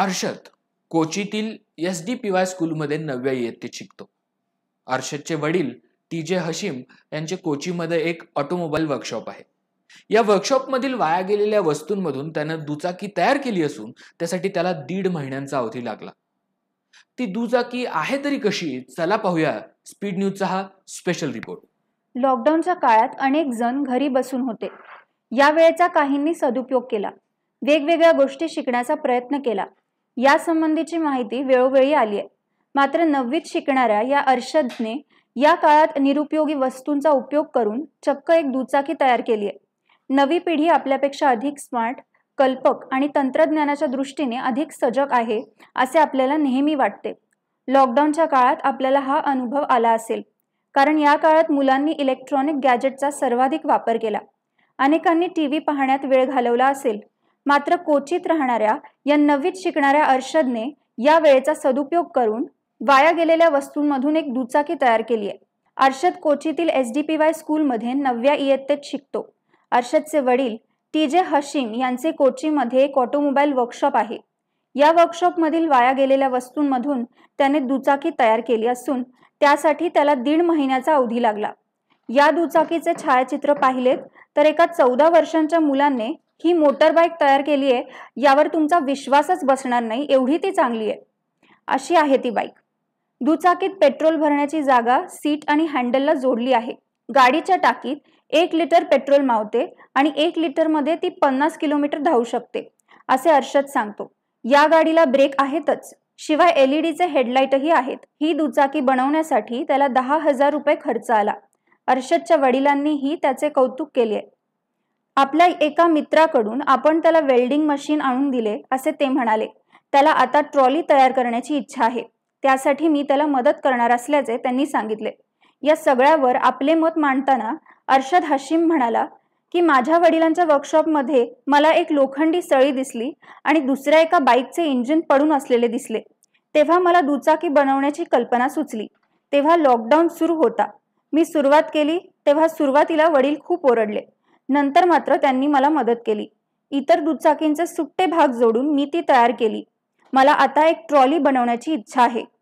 अर्षद कोचीतील S D P Y स्कूलमध्ये नव्या इयत्तेत शिकतो अर्षदचे वडील टी जे हशीम यांचे कोचीमध्ये एक ऑटोमोबाईल वर्कशॉप आहे या वर्कशॉपमधील वाया गेलेल्या वस्तूंमधून त्यानं दुचाकी तयार केली असून त्यासाठी त्याला दीड महिन्यांचा अवधी लागला ती दुचाकी आहे तरी कशी चला पाहूया स्पीड न्यूजचा हा स्पेशल रिपोर्ट लॉकडाऊनच्या काळात अनेक जण घरी बसून होते या वेळेचा काहींनी सदुपयोग केला वेगवेगळ्या गोष्टी शिकण्याचा प्रयत्न केला यासंबंधीची माहिती वेळोवेळी आली आहे मात्र नववीत शिकणाऱ्या या अर्षदने या काळात निरुपयोगी वस्तूंचा उपयोग करून चक्क एक दुचाकी तयार केली आहे नवी पिढी आपल्यापेक्षा अधिक स्मार्ट कल्पक आणि तंत्रज्ञानाच्या दृष्टीने अधिक सजग आहे असे आपल्याला नेहमी वाटते लॉकडाऊनच्या काळात आपल्याला हा अनुभव आला असेल कारण या काळात मुलांनी इलेक्ट्रॉनिक गॅजेटचा सर्वाधिक वापर केला अनेकांनी टी व्ही पाहण्यात वेळ घालवला असेल मात्र कोचीत राहणाऱ्या या नवीत शिकणाऱ्या अर्षदने या वेळेचा सदुपयोग करून वाया गेलेल्या वस्तूंमधून एक दुचाकी तयार केली आहे अर्षद कोचीतील एस डी पी वाय स्कूलमध्ये नवव्या इयत्तेत शिकतो अर्षदचे वडील टी जे हशीम यांचे कोचीमध्ये एक ऑटोमोबाईल वर्कशॉप आहे या वर्कशॉपमधील वाया गेलेल्या वस्तूंमधून त्याने दुचाकी तयार केली असून त्यासाठी त्याला दीड महिन्याचा अवधी लागला या दुचाकीचे छायाचित्र पाहिलेत तर एका चौदा वर्षांच्या मुलाने ही मोटर बाईक तयार केली आहे यावर तुमचा विश्वासच बसणार नाही एवढी ती चांगली आहे अशी आहे ती बाईक दुचाकीत पेट्रोल भरण्याची जागा सीट आणि हँडलला जोडली आहे गाडीच्या टाकीत एक लिटर पेट्रोल मावते आणि एक लिटरमध्ये ती पन्नास किलोमीटर धावू शकते असे अर्षद सांगतो या गाडीला ब्रेक आहेतच शिवाय एलईडीचे हेडलाईटही आहेत ही दुचाकी बनवण्यासाठी त्याला दहा हजार रुपये खर्च आला अर्षदच्या वडिलांनीही त्याचे कौतुक केले आहे आपल्या एका मित्राकडून आपण त्याला वेल्डिंग मशीन आणून दिले असे ते म्हणाले त्याला आता ट्रॉली तयार करण्याची इच्छा आहे त्यासाठी मी त्याला मदत करणार असल्याचे त्यांनी सांगितले या सगळ्यावर आपले मत मांडताना अर्शद हशीम म्हणाला की माझ्या वडिलांच्या वर्कशॉपमध्ये मला एक लोखंडी सळी दिसली आणि दुसऱ्या एका बाईकचे इंजिन पडून असलेले दिसले तेव्हा मला दुचाकी बनवण्याची कल्पना सुचली तेव्हा लॉकडाऊन सुरू होता मी सुरुवात केली तेव्हा सुरुवातीला वडील खूप ओरडले नंतर मात्र त्यांनी मला मदत केली इतर दुचाकींचे सुट्टे भाग जोडून मी ती तयार केली मला आता एक ट्रॉली बनवण्याची इच्छा आहे